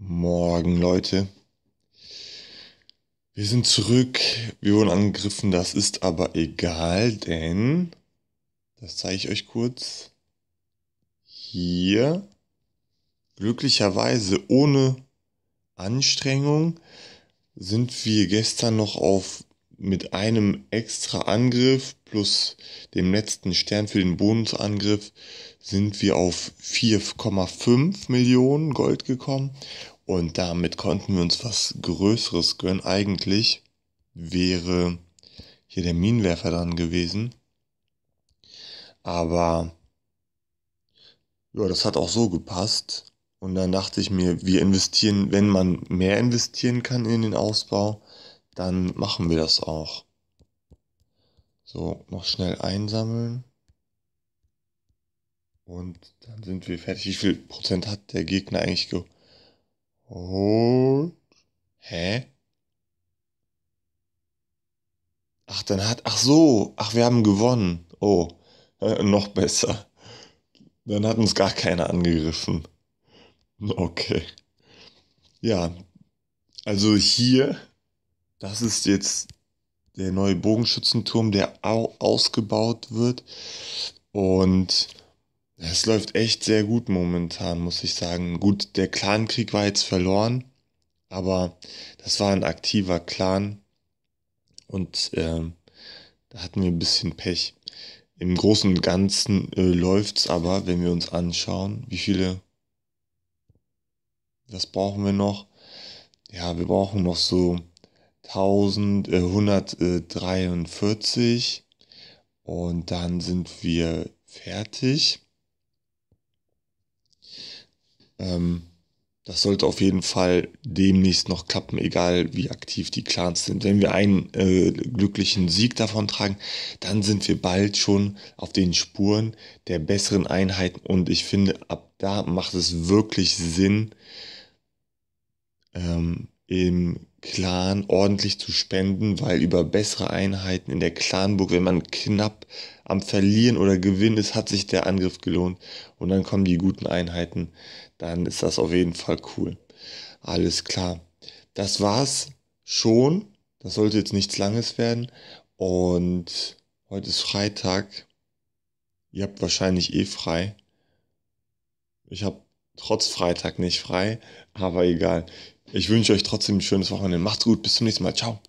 Morgen, Leute. Wir sind zurück. Wir wurden angegriffen. Das ist aber egal, denn das zeige ich euch kurz. Hier glücklicherweise ohne Anstrengung sind wir gestern noch auf mit einem extra Angriff plus dem letzten Stern für den Bonusangriff sind wir auf 4,5 Millionen Gold gekommen und damit konnten wir uns was Größeres gönnen. Eigentlich wäre hier der Minenwerfer dran gewesen, aber ja, das hat auch so gepasst. Und dann dachte ich mir, wir investieren, wenn man mehr investieren kann in den Ausbau, dann machen wir das auch. So, noch schnell einsammeln. Und dann sind wir fertig. Wie viel Prozent hat der Gegner eigentlich geholt? Hä? Ach, dann hat. Ach so. Ach, wir haben gewonnen. Oh. Äh, noch besser. Dann hat uns gar keiner angegriffen. Okay. Ja. Also hier das ist jetzt der neue Bogenschützenturm, der ausgebaut wird. Und es läuft echt sehr gut momentan, muss ich sagen. Gut, der Clankrieg war jetzt verloren, aber das war ein aktiver Clan. Und äh, da hatten wir ein bisschen Pech. Im Großen und Ganzen äh, läuft's aber, wenn wir uns anschauen, wie viele. Was brauchen wir noch? Ja, wir brauchen noch so 1143 und dann sind wir fertig. Ähm, das sollte auf jeden Fall demnächst noch klappen, egal wie aktiv die Clans sind. Wenn wir einen äh, glücklichen Sieg davon tragen, dann sind wir bald schon auf den Spuren der besseren Einheiten und ich finde, ab da macht es wirklich Sinn, ähm, im Clan ordentlich zu spenden, weil über bessere Einheiten in der Clanburg, wenn man knapp am Verlieren oder Gewinnen ist, hat sich der Angriff gelohnt und dann kommen die guten Einheiten, dann ist das auf jeden Fall cool. Alles klar. Das war's schon. Das sollte jetzt nichts Langes werden. Und heute ist Freitag. Ihr habt wahrscheinlich eh frei. Ich habe trotz Freitag nicht frei, aber egal. Ich wünsche euch trotzdem ein schönes Wochenende. Macht's gut, bis zum nächsten Mal. Ciao.